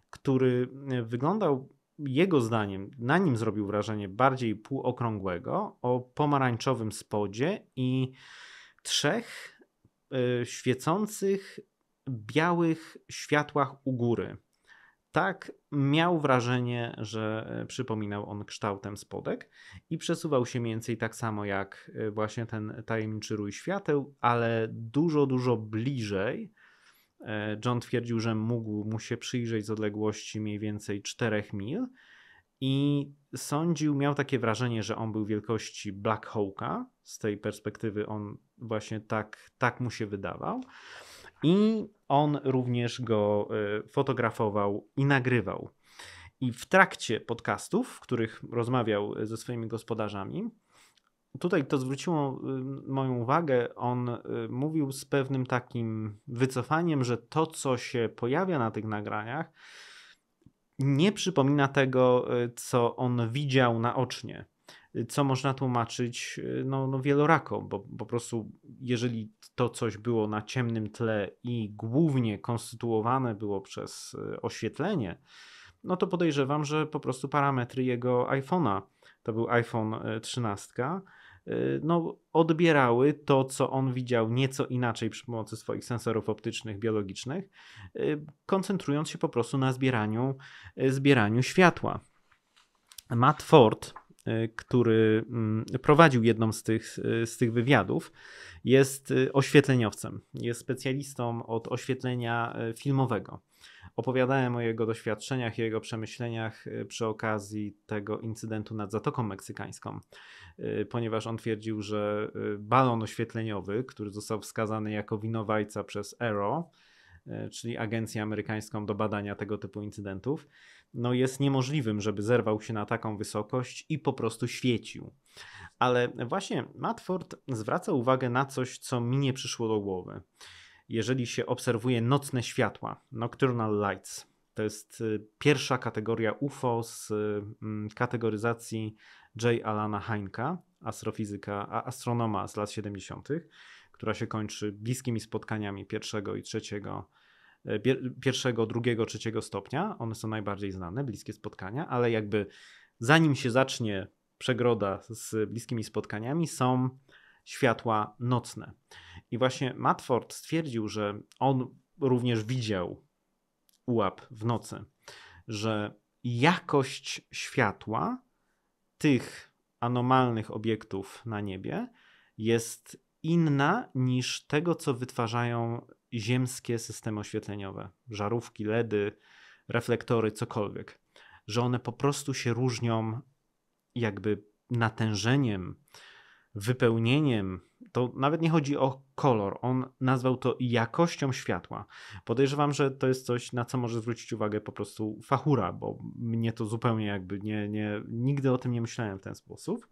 który e, wyglądał jego zdaniem, na nim zrobił wrażenie bardziej półokrągłego, o pomarańczowym spodzie i trzech e, świecących białych światłach u góry. Tak miał wrażenie, że e, przypominał on kształtem spodek i przesuwał się mniej więcej tak samo jak e, właśnie ten tajemniczy rój świateł, ale dużo, dużo bliżej. E, John twierdził, że mógł mu się przyjrzeć z odległości mniej więcej 4 mil i sądził, miał takie wrażenie, że on był wielkości Black Hawka. Z tej perspektywy on właśnie tak, tak mu się wydawał. I on również go e, fotografował i nagrywał. I w trakcie podcastów, w których rozmawiał e, ze swoimi gospodarzami, tutaj to zwróciło moją uwagę. On e, mówił z pewnym takim wycofaniem, że to, co się pojawia na tych nagraniach, nie przypomina tego, co on widział naocznie co można tłumaczyć y, no, no wielorako, bo po prostu jeżeli to coś było na ciemnym tle i głównie konstytuowane było przez y, oświetlenie, no to podejrzewam, że po prostu parametry jego iPhone'a, to był iPhone 13, y, no, odbierały to, co on widział nieco inaczej przy pomocy swoich sensorów optycznych, biologicznych, koncentrując się po prostu na zbieraniu, zbieraniu światła. Matt Ford, E, który mm, prowadził jedną z tych, e, z tych wywiadów, jest e, oświetleniowcem. Jest specjalistą od oświetlenia filmowego. Opowiadałem o jego doświadczeniach i jego przemyśleniach przy okazji tego incydentu nad Zatoką Meksykańską, ponieważ on twierdził, że balon oświetleniowy, który został wskazany jako winowajca przez Aero, czyli agencję amerykańską do badania tego typu incydentów, no jest niemożliwym, żeby zerwał się na taką wysokość i po prostu świecił. Ale właśnie Matford zwraca uwagę na coś, co mi nie przyszło do głowy. Jeżeli się obserwuje nocne światła, nocturnal lights, to jest y, pierwsza kategoria UFO z mm, kategoryzacji J. Alana Heinka, astrofizyka, a astronoma z lat 70., która się kończy bliskimi spotkaniami pierwszego i trzeciego pierwszego, drugiego, trzeciego stopnia. One są najbardziej znane, bliskie spotkania, ale jakby zanim się zacznie przegroda z bliskimi spotkaniami, są światła nocne. I właśnie Matford stwierdził, że on również widział ułap w nocy, że jakość światła tych anomalnych obiektów na niebie jest inna niż tego, co wytwarzają ziemskie systemy oświetleniowe, żarówki, LEDy, reflektory, cokolwiek, że one po prostu się różnią jakby natężeniem, wypełnieniem. To nawet nie chodzi o kolor, on nazwał to jakością światła. Podejrzewam, że to jest coś, na co może zwrócić uwagę po prostu fachura, bo mnie to zupełnie jakby nie, nie nigdy o tym nie myślałem w ten sposób.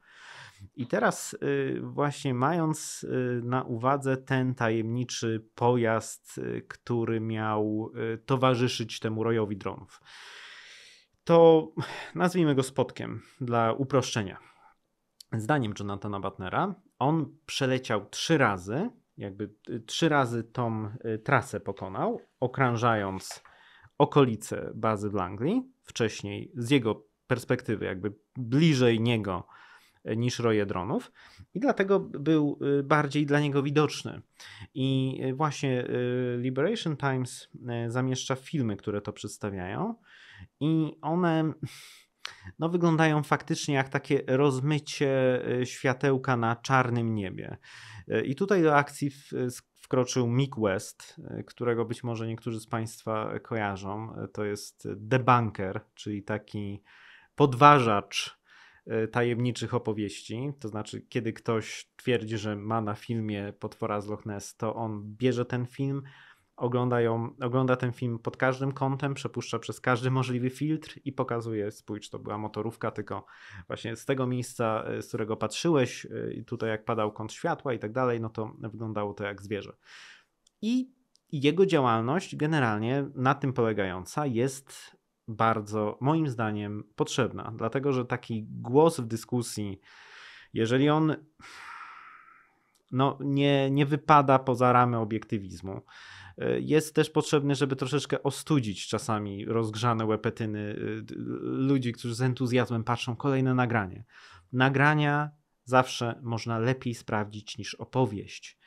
I teraz y, właśnie mając y, na uwadze ten tajemniczy pojazd, y, który miał towarzyszyć temu rojowi dronów, to nazwijmy go spotkiem dla uproszczenia. Zdaniem Jonathana Butnera, on przeleciał trzy razy, jakby trzy razy tą trasę pokonał, okrążając okolice bazy w Langley, wcześniej z jego perspektywy, jakby bliżej niego niż roje dronów i dlatego był y, bardziej dla niego widoczny. I y, właśnie y, Liberation Times zamieszcza filmy, które to przedstawiają i one no, wyglądają faktycznie jak takie rozmycie światełka na czarnym niebie. I tutaj do akcji wkroczył Mick West, którego być może niektórzy z Państwa kojarzą. To jest debunker, czyli taki podważacz E, tajemniczych opowieści, to znaczy kiedy ktoś twierdzi, że ma na filmie potwora z Loch Ness, to on bierze ten film, ogląda, ją, ogląda ten film pod każdym kątem, przepuszcza przez każdy możliwy filtr i pokazuje, spójrz, to była motorówka, tylko właśnie z tego miejsca, e, z którego patrzyłeś, e, tutaj jak padał kąt światła i tak dalej, no to wyglądało to jak zwierzę. I jego działalność generalnie na tym polegająca jest bardzo, moim zdaniem, potrzebna, dlatego że taki głos w dyskusji, jeżeli on no, nie, nie wypada poza ramy obiektywizmu, y, jest też potrzebny, żeby troszeczkę ostudzić czasami rozgrzane łepetyny y, ludzi, którzy z entuzjazmem patrzą kolejne nagranie. Nagrania zawsze można lepiej sprawdzić niż opowieść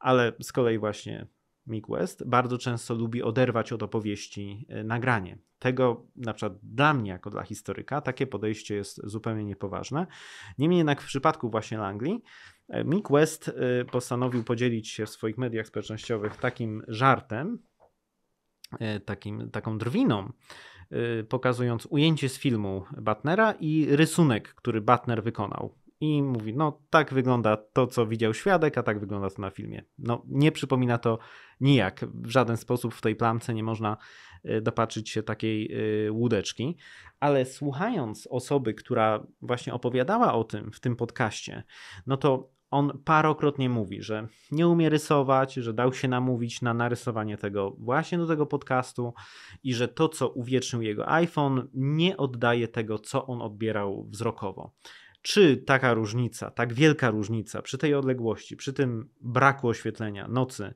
ale z kolei właśnie Mick West bardzo często lubi oderwać od opowieści e, nagranie. Tego na przykład dla mnie, jako dla historyka, takie podejście jest zupełnie niepoważne. Niemniej jednak w przypadku właśnie Langley, e, Mick West e, postanowił podzielić się w swoich mediach społecznościowych takim żartem, takim, taką drwiną, pokazując ujęcie z filmu Batnera i rysunek, który Batner wykonał i mówi, no tak wygląda to, co widział świadek, a tak wygląda to na filmie. No nie przypomina to nijak, w żaden sposób w tej plamce nie można y, dopatrzyć się takiej y, łódeczki, ale słuchając osoby, która właśnie opowiadała o tym w tym podcaście, no to on parokrotnie mówi, że nie umie rysować, że dał się namówić na narysowanie tego właśnie do tego podcastu i że to, co uwiecznił jego iPhone, nie oddaje tego, co on odbierał wzrokowo. Czy taka różnica, tak wielka różnica przy tej odległości, przy tym braku oświetlenia nocy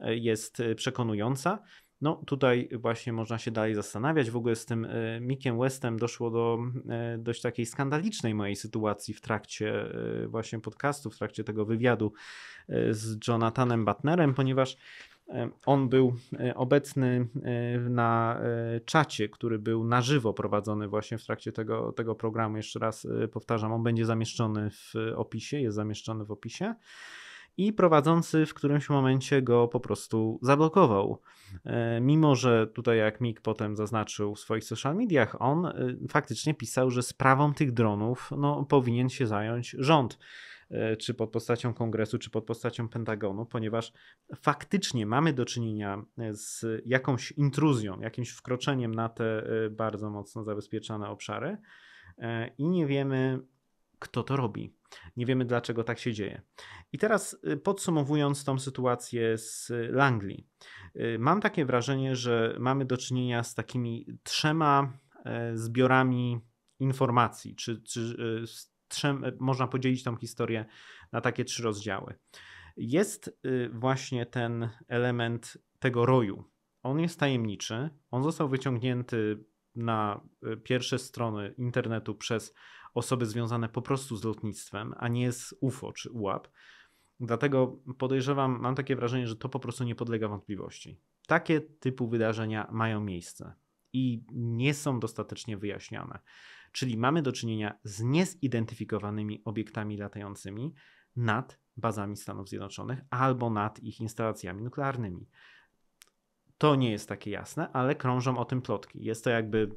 e, jest e, przekonująca? No tutaj właśnie można się dalej zastanawiać. W ogóle z tym e, Mickiem Westem doszło do dość takiej skandalicznej mojej sytuacji w trakcie właśnie podcastu, w trakcie tego wywiadu z Jonathanem Butnerem, ponieważ E, on był e, obecny e, na czacie, który był na żywo prowadzony właśnie w trakcie tego, tego programu. Jeszcze raz powtarzam, on będzie zamieszczony w opisie, jest zamieszczony w opisie i prowadzący w którymś momencie go po prostu zablokował. Mimo, że tutaj, jak Mick potem zaznaczył w swoich social mediach, on faktycznie pisał, że sprawą tych dronów no, powinien się zająć rząd. E, czy pod postacią Kongresu, czy pod postacią Pentagonu, ponieważ faktycznie mamy do czynienia e, z jakąś intruzją, jakimś wkroczeniem na te e, bardzo mocno zabezpieczane obszary i nie wiemy, kto to robi. Nie wiemy, dlaczego tak się dzieje. I teraz podsumowując tą sytuację z Langley, mam takie wrażenie, że mamy do czynienia z takimi trzema zbiorami informacji, czy, czy z trzem, e, można podzielić tą historię na takie trzy rozdziały. Jest y, właśnie ten element tego roju. On jest tajemniczy, on został wyciągnięty na e, pierwsze strony internetu przez osoby związane po prostu z lotnictwem, a nie z UFO czy UAP. Dlatego podejrzewam, mam takie wrażenie, że to po prostu nie podlega wątpliwości. Takie typu wydarzenia mają miejsce i nie są dostatecznie wyjaśniane. Czyli mamy do czynienia z niezidentyfikowanymi obiektami latającymi nad bazami Stanów Zjednoczonych albo nad ich instalacjami nuklearnymi. To nie jest takie jasne, ale krążą o tym plotki. Jest to jakby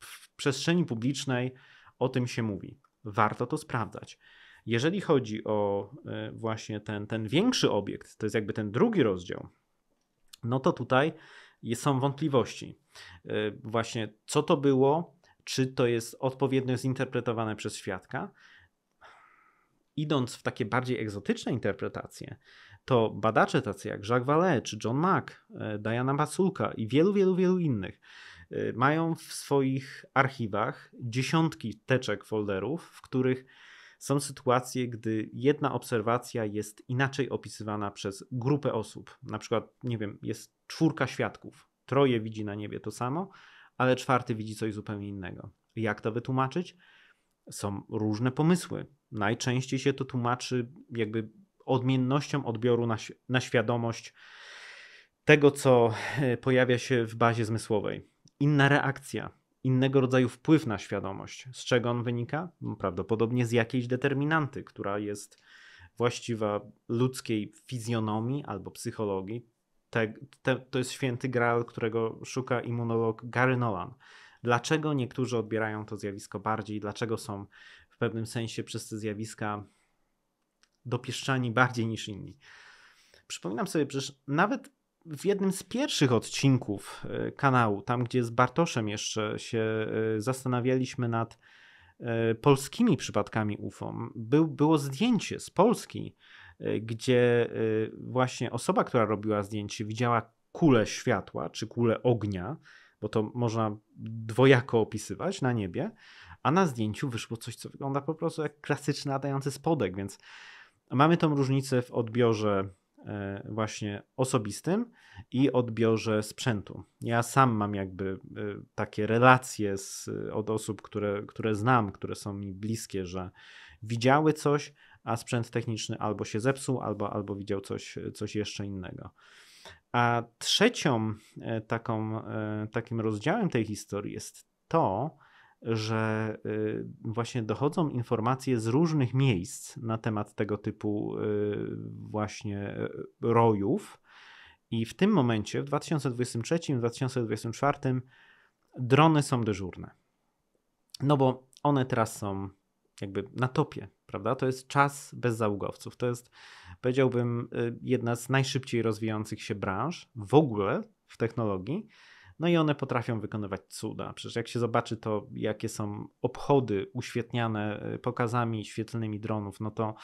w przestrzeni publicznej o tym się mówi. Warto to sprawdzać. Jeżeli chodzi o e, właśnie ten, ten większy obiekt, to jest jakby ten drugi rozdział, no to tutaj są wątpliwości. E, właśnie co to było, czy to jest odpowiednio zinterpretowane przez świadka. Idąc w takie bardziej egzotyczne interpretacje, to badacze tacy jak Jacques Vallée, czy John Mack, e, Diana Basulka i wielu, wielu, wielu innych e, mają w swoich archiwach dziesiątki teczek folderów, w których są sytuacje, gdy jedna obserwacja jest inaczej opisywana przez grupę osób. Na przykład, nie wiem, jest czwórka świadków, troje widzi na niebie to samo, ale czwarty widzi coś zupełnie innego. Jak to wytłumaczyć? Są różne pomysły. Najczęściej się to tłumaczy jakby odmiennością odbioru na, na świadomość tego, co e, pojawia się w bazie zmysłowej. Inna reakcja, innego rodzaju wpływ na świadomość. Z czego on wynika? No, prawdopodobnie z jakiejś determinanty, która jest właściwa ludzkiej fizjonomii albo psychologii, te, te, to jest święty graal, którego szuka immunolog Gary Nolan. Dlaczego niektórzy odbierają to zjawisko bardziej, dlaczego są w pewnym sensie przez te zjawiska dopieszczani bardziej niż inni. Przypominam sobie, przecież nawet w jednym z pierwszych odcinków y, kanału, tam gdzie z Bartoszem jeszcze się y, zastanawialiśmy nad y, polskimi przypadkami UFO, był, było zdjęcie z Polski Y, gdzie y, właśnie osoba, która robiła zdjęcie, widziała kulę światła czy kulę ognia, bo to można dwojako opisywać na niebie, a na zdjęciu wyszło coś, co wygląda po prostu jak klasyczny latający spodek, więc mamy tą różnicę w odbiorze y, właśnie osobistym i odbiorze sprzętu. Ja sam mam jakby takie relacje z, od osób, które, które znam, które są mi bliskie, że widziały coś, a sprzęt techniczny albo się zepsuł, albo, albo widział coś, coś jeszcze innego. A trzecią e, taką, e, takim rozdziałem tej historii jest to, że e, właśnie dochodzą informacje z różnych miejsc na temat tego typu właśnie rojów. I w tym momencie, w 2023, 2024 drony są dyżurne. No bo one teraz są jakby na topie prawda? To jest czas bez załogowców. To jest, powiedziałbym, y, jedna z najszybciej rozwijających się branż w ogóle w technologii. No i one potrafią wykonywać cuda. Przecież jak się zobaczy to, jakie są obchody uświetniane y, pokazami świetlnymi dronów, no to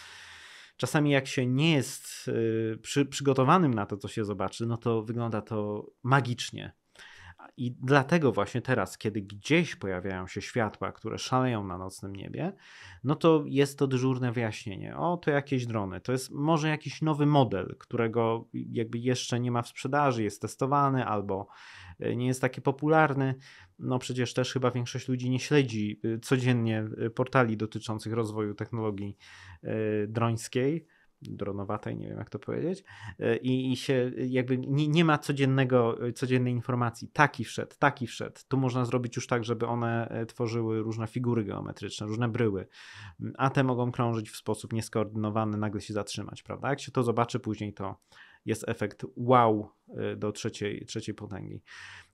czasami jak się nie jest y, przy, przygotowanym na to, co się zobaczy, no to wygląda to magicznie. I dlatego właśnie teraz, kiedy gdzieś pojawiają się światła, które szaleją na nocnym niebie, no to jest to dyżurne wyjaśnienie. O, to jakieś drony, to jest może jakiś nowy model, którego jakby jeszcze nie ma w sprzedaży, jest testowany albo e, nie jest taki popularny. No przecież też chyba większość ludzi nie śledzi e, codziennie e, portali dotyczących rozwoju technologii drońskiej dronowatej, nie wiem jak to powiedzieć, e, i, i się jakby nie, nie ma codziennego, codziennej informacji. Taki wszedł, taki wszedł. Tu można zrobić już tak, żeby one e, tworzyły różne figury geometryczne, różne bryły, mm, a te mogą krążyć w sposób nieskoordynowany, nagle się zatrzymać, prawda? Jak się to zobaczy później, to jest efekt wow y, do trzeciej, trzeciej potęgi.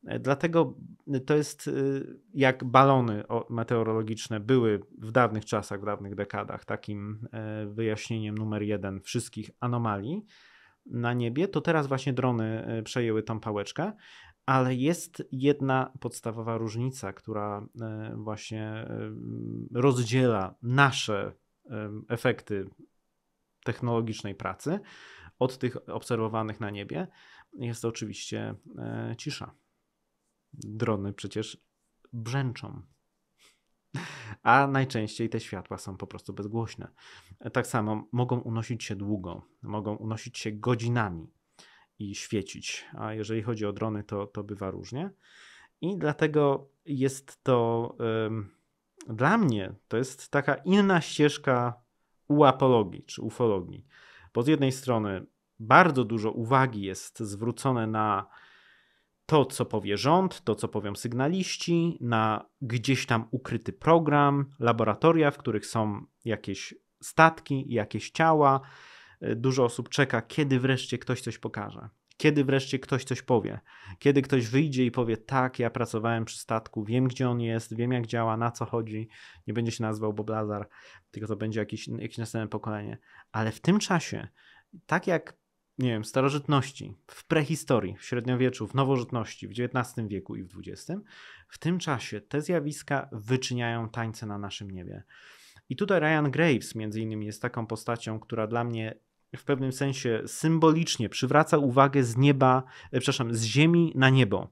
E, dlatego y, to jest y, jak balony meteorologiczne były w dawnych czasach, w dawnych dekadach takim e, wyjaśnieniem numer jeden wszystkich anomalii na niebie, to teraz właśnie drony e, przejęły tą pałeczkę. Ale jest jedna podstawowa różnica, która właśnie rozdziela nasze efekty technologicznej pracy od tych obserwowanych na niebie, jest to oczywiście e, cisza. Drony przecież brzęczą. A najczęściej te światła są po prostu bezgłośne. Tak samo mogą unosić się długo, mogą unosić się godzinami i świecić. A jeżeli chodzi o drony, to, to bywa różnie. I dlatego jest to y, dla mnie to jest taka inna ścieżka uapologii czy ufologii. Bo z jednej strony bardzo dużo uwagi jest zwrócone na to, co powie rząd, to, co powią sygnaliści, na gdzieś tam ukryty program, laboratoria, w których są jakieś statki, jakieś ciała. Y, dużo osób czeka, kiedy wreszcie ktoś coś pokaże. Kiedy wreszcie ktoś coś powie? Kiedy ktoś wyjdzie i powie: Tak, ja pracowałem przy statku, wiem gdzie on jest, wiem jak działa, na co chodzi. Nie będzie się nazwał Bob Lazar, tylko to będzie jakieś, jakieś następne pokolenie. Ale w tym czasie, tak jak nie wiem, starożytności, w prehistorii, w średniowieczu, w nowożytności, w XIX wieku i w XX, w tym czasie te zjawiska wyczyniają tańce na naszym niebie. I tutaj Ryan Graves między innymi jest taką postacią, która dla mnie w pewnym sensie symbolicznie przywraca uwagę z nieba, e, przepraszam, z ziemi na niebo.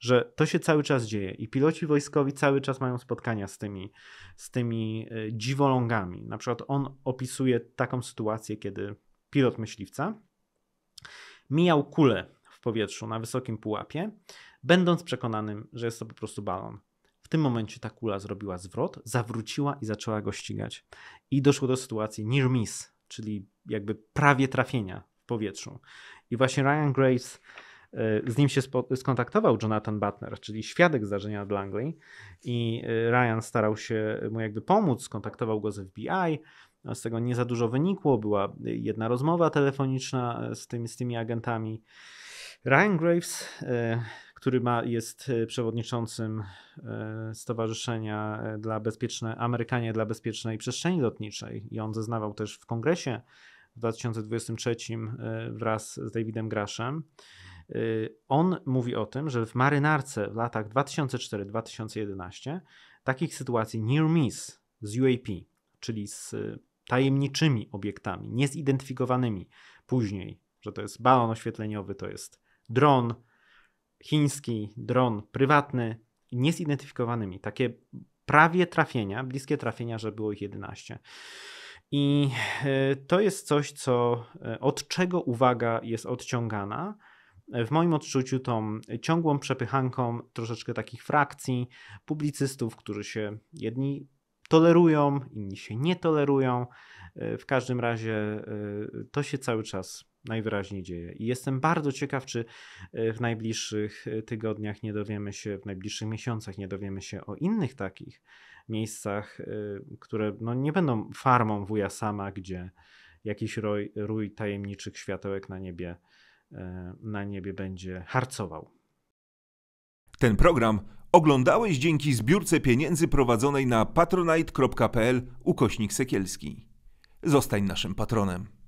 Że to się cały czas dzieje i piloci wojskowi cały czas mają spotkania z tymi, z tymi e, dziwolągami. Na przykład on opisuje taką sytuację, kiedy pilot myśliwca mijał kulę w powietrzu na wysokim pułapie, będąc przekonanym, że jest to po prostu balon. W tym momencie ta kula zrobiła zwrot, zawróciła i zaczęła go ścigać. I doszło do sytuacji near miss, czyli jakby prawie trafienia w powietrzu. I właśnie Ryan Graves, y, z nim się skontaktował Jonathan Butler, czyli świadek zdarzenia od Langley i y, Ryan starał się mu jakby pomóc, skontaktował go z FBI, no, z tego nie za dużo wynikło, była jedna rozmowa telefoniczna y, z, z tymi agentami. Ryan Graves, który ma, jest przewodniczącym Stowarzyszenia dla Bezpieczne, Amerykanie dla Bezpiecznej Przestrzeni Lotniczej i on zeznawał też w kongresie w 2023 e, wraz z Davidem Graszem. E, on mówi o tym, że w marynarce w latach 2004-2011 takich sytuacji near miss z UAP, czyli z e, tajemniczymi obiektami, niezidentyfikowanymi później, że to jest balon oświetleniowy, to jest dron chiński, dron prywatny, niezidentyfikowanymi. Takie prawie trafienia, bliskie trafienia, że było ich 11. I e, to jest coś, co, e, od czego uwaga jest odciągana. E, w moim odczuciu tą ciągłą przepychanką troszeczkę takich frakcji, publicystów, którzy się jedni tolerują, inni się nie tolerują. W każdym razie to się cały czas najwyraźniej dzieje. I jestem bardzo ciekaw, czy w najbliższych tygodniach nie dowiemy się, w najbliższych miesiącach nie dowiemy się o innych takich miejscach, y, które no, nie będą farmą wuja sama, gdzie jakiś rój, rój tajemniczych światełek na niebie, y, na niebie będzie harcował. Ten program oglądałeś dzięki zbiórce pieniędzy prowadzonej na patronite.pl ukośnik sekielski. Zostań naszym patronem.